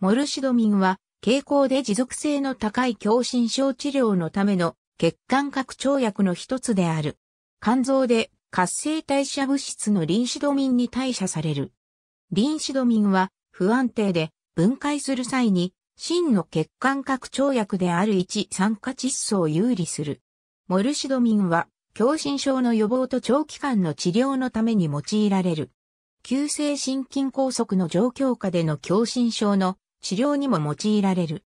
モルシドミンは、傾向で持続性の高い狭心症治療のための血管拡張薬の一つである。肝臓で活性代謝物質のリンシドミンに代謝される。リンシドミンは不安定で分解する際に真の血管拡張薬である1酸化窒素を有利する。モルシドミンは狭心症の予防と長期間の治療のために用いられる。急性心筋梗塞の状況下での狭心症の治療にも用いられる。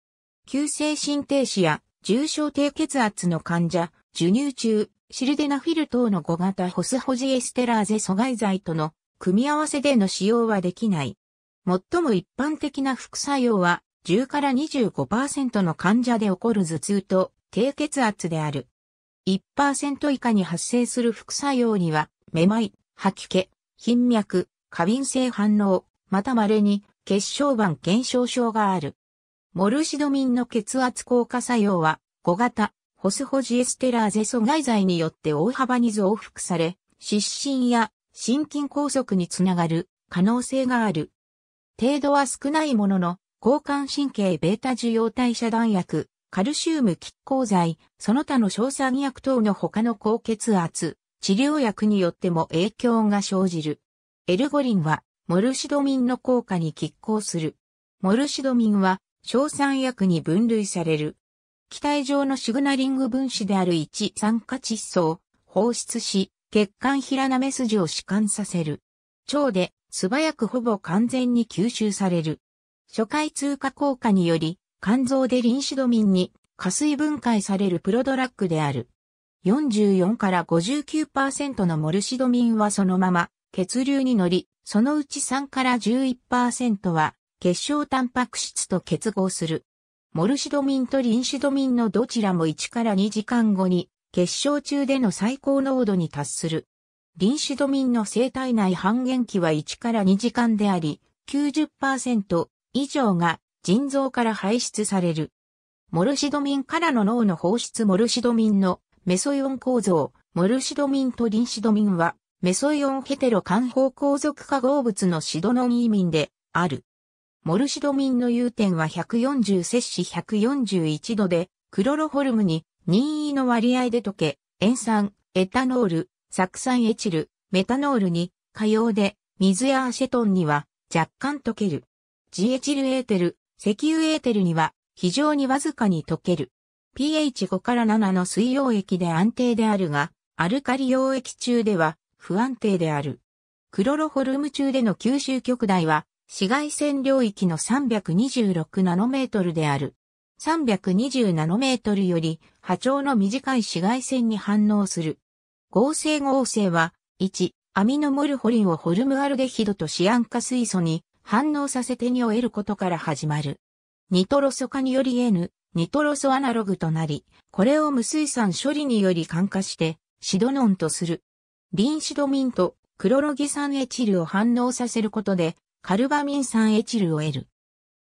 急性心停止や重症低血圧の患者、授乳中、シルデナフィル等の5型ホスホジエステラーゼ阻害剤との組み合わせでの使用はできない。最も一般的な副作用は10から25%の患者で起こる頭痛と低血圧である。1%以下に発生する副作用には、めまい、吐き気、頻脈、過敏性反応、また稀に血小板減少症がある。モルシドミンの血圧降下作用は、5型、ホスホジエステラーゼ阻害剤によって大幅に増幅され、失神や心筋梗塞につながる可能性がある。程度は少ないものの、交感神経ベータ受容体遮断薬、カルシウム拮抗剤、その他の硝酸薬等の他の高血圧、治療薬によっても影響が生じる。エルゴリンはモルシドミンの効果に拮抗する。モルシドミンは、硝酸薬に分類される。気体上のシグナリング分子である1酸化窒素を放出し、血管平なめ筋を弛緩させる。腸で素早くほぼ完全に吸収される。初回通過効果により、肝臓でリンシドミンに加水分解されるプロドラッグである。44から59%のモルシドミンはそのまま血流に乗り、そのうち3から11%は結晶タンパク質と結合する。モルシドミンとリンシドミンのどちらも1から2時間後に結晶中での最高濃度に達する。リンシドミンの生体内半減期は1から2時間であり、90%以上が腎臓から排出される。モルシドミンからの脳の放出モルシドミンのメソイオン構造、モルシドミンとリンシドミンはメソイオンヘテロ漢方皇族化合物のシドノン移民である。モルシドミンの融点は140摂氏141度で、クロロホルムに任意の割合で溶け、塩酸、エタノール、酢酸エチル、メタノールに、可用で、水やアシェトンには若干溶ける。ジエチルエーテル、石油エーテルには非常にわずかに溶ける。pH5 から7の水溶液で安定であるが、アルカリ溶液中では不安定である。クロロホルム中での吸収極大は、紫外線領域の326ナノメートルである。320ナノメートルより波長の短い紫外線に反応する。合成合成は、1、アミノモルホリンをホルムアルデヒドとシアン化水素に反応させてにを得ることから始まる。ニトロ素化により N、ニトロ素アナログとなり、これを無水酸処理により感化して、シドノンとする。リンシドミンとクロロギ酸エチルを反応させることで、カルバミン酸エチルを得る。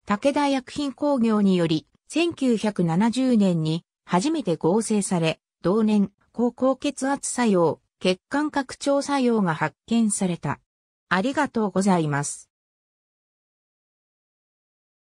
武田薬品工業により、1970年に初めて合成され、同年、高高血圧作用、血管拡張作用が発見された。ありがとうございます。